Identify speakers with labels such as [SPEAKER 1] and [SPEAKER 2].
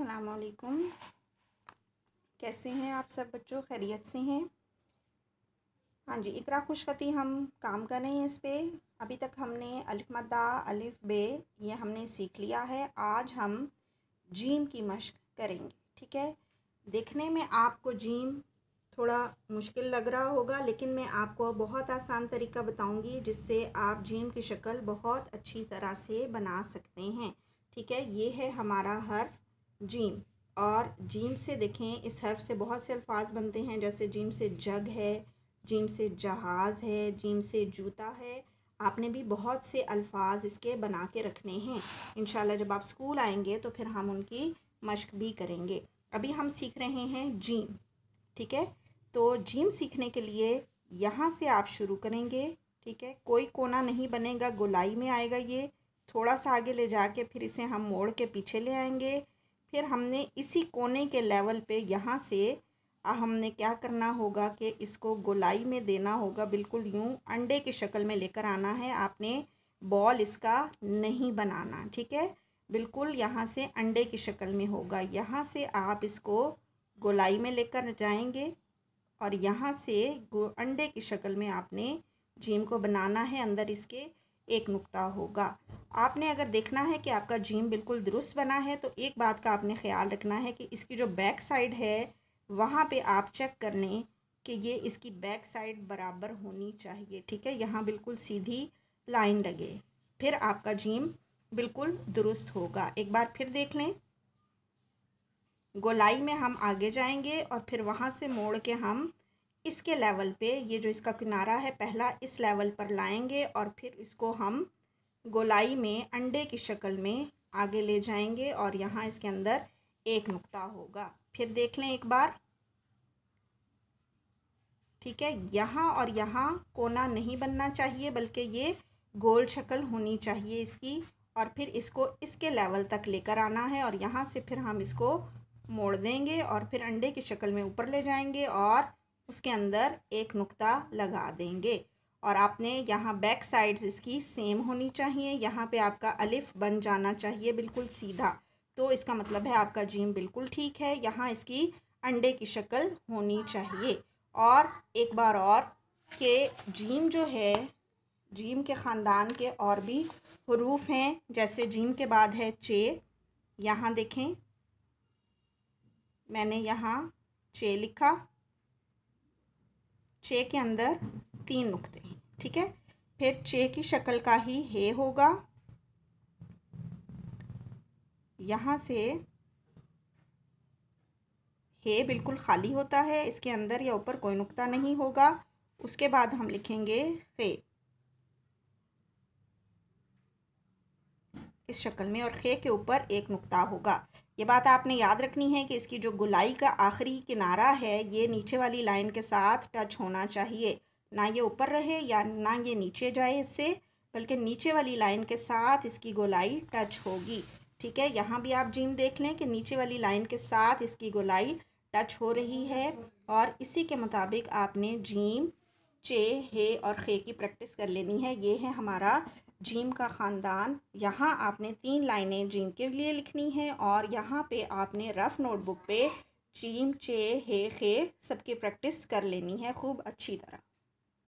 [SPEAKER 1] असलकुम कैसे हैं आप सब बच्चों खैरियत से हैं हाँ जी इकरा खुशखती हम काम कर रहे हैं इस पर अभी तक हमने अलमदा अलिफ बे ये हमने सीख लिया है आज हम जीम की मशक करेंगे ठीक है देखने में आपको जीम थोड़ा मुश्किल लग रहा होगा लेकिन मैं आपको बहुत आसान तरीका बताऊंगी जिससे आप जीम की शक्ल बहुत अच्छी तरह से बना सकते हैं ठीक है ये है हमारा हर्फ जीम और जीम से देखें इस हर्फ से बहुत से अल्फाज बनते हैं जैसे जीम से जग है जीम से जहाज़ है जीम से जूता है आपने भी बहुत से अल्फाज इसके बना के रखने हैं इन जब आप स्कूल आएंगे तो फिर हम उनकी मश्क भी करेंगे अभी हम सीख रहे हैं जीम ठीक है तो जीम सीखने के लिए यहाँ से आप शुरू करेंगे ठीक है कोई कोना नहीं बनेगा गोलाई में आएगा ये थोड़ा सा आगे ले जाके फिर इसे हम मोड़ के पीछे ले आएंगे फिर हमने इसी कोने के लेवल पे यहाँ से हमने क्या करना होगा कि इसको गोलाई में देना होगा बिल्कुल यूँ अंडे की शक्ल में लेकर आना है आपने बॉल इसका नहीं बनाना ठीक है बिल्कुल यहाँ से अंडे की शक्ल में होगा यहाँ से आप इसको गोलाई में लेकर जाएंगे और यहाँ से अंडे की शक्ल में आपने जीम को बनाना है अंदर इसके एक नुक्ता होगा आपने अगर देखना है कि आपका जीम बिल्कुल दुरुस्त बना है तो एक बात का आपने ख्याल रखना है कि इसकी जो बैक साइड है वहाँ पे आप चेक कर लें कि ये इसकी बैक साइड बराबर होनी चाहिए ठीक है यहाँ बिल्कुल सीधी लाइन लगे फिर आपका जीम बिल्कुल दुरुस्त होगा एक बार फिर देख लें गोलाई में हम आगे जाएंगे और फिर वहाँ से मोड़ के हम इसके लेवल पे ये जो इसका किनारा है पहला इस लेवल पर लाएंगे और फिर इसको हम गोलाई में अंडे की शक्ल में आगे ले जाएंगे और यहाँ इसके अंदर एक नुक्ता होगा फिर देख लें एक बार ठीक है यहाँ और यहाँ कोना नहीं बनना चाहिए बल्कि ये गोल शक्ल होनी चाहिए इसकी और फिर इसको इसके लेवल तक लेकर आना है और यहाँ से फिर हम इसको मोड़ देंगे और फिर अंडे की शक्ल में ऊपर ले जाएंगे और उसके अंदर एक नुक्ता लगा देंगे और आपने यहाँ बैक साइड्स इसकी सेम होनी चाहिए यहाँ पे आपका अलिफ बन जाना चाहिए बिल्कुल सीधा तो इसका मतलब है आपका जीम बिल्कुल ठीक है यहाँ इसकी अंडे की शक्ल होनी चाहिए और एक बार और के जीम जो है जीम के ख़ानदान के और भी हरूफ हैं जैसे जीम के बाद है चे यहाँ देखें मैंने यहाँ चे लिखा चे के अंदर तीन नुकते हैं ठीक है फिर चे की शक्ल का ही हे होगा यहाँ से हे बिल्कुल खाली होता है इसके अंदर या ऊपर कोई नुकता नहीं होगा उसके बाद हम लिखेंगे खे इस शक्ल में और खे के ऊपर एक नुकता होगा ये बात आपने याद रखनी है कि इसकी जो गुलाई का आखिरी किनारा है ये नीचे वाली लाइन के साथ टच होना चाहिए ना ये ऊपर रहे या ना ये नीचे जाए इससे बल्कि नीचे वाली लाइन के साथ इसकी गोलाई टच होगी ठीक है यहाँ भी आप जीम देख लें कि नीचे वाली लाइन के साथ इसकी गोलाई टच हो रही है और इसी के मुताबिक आपने जीम चे हे और खे की प्रैक्टिस कर लेनी है ये है हमारा जीम का ख़ानदान यहाँ आपने तीन लाइनें जीम के लिए लिखनी हैं और यहाँ पे आपने रफ़ नोटबुक पे जीम चे हे खे सबकी प्रैक्टिस कर लेनी है खूब अच्छी तरह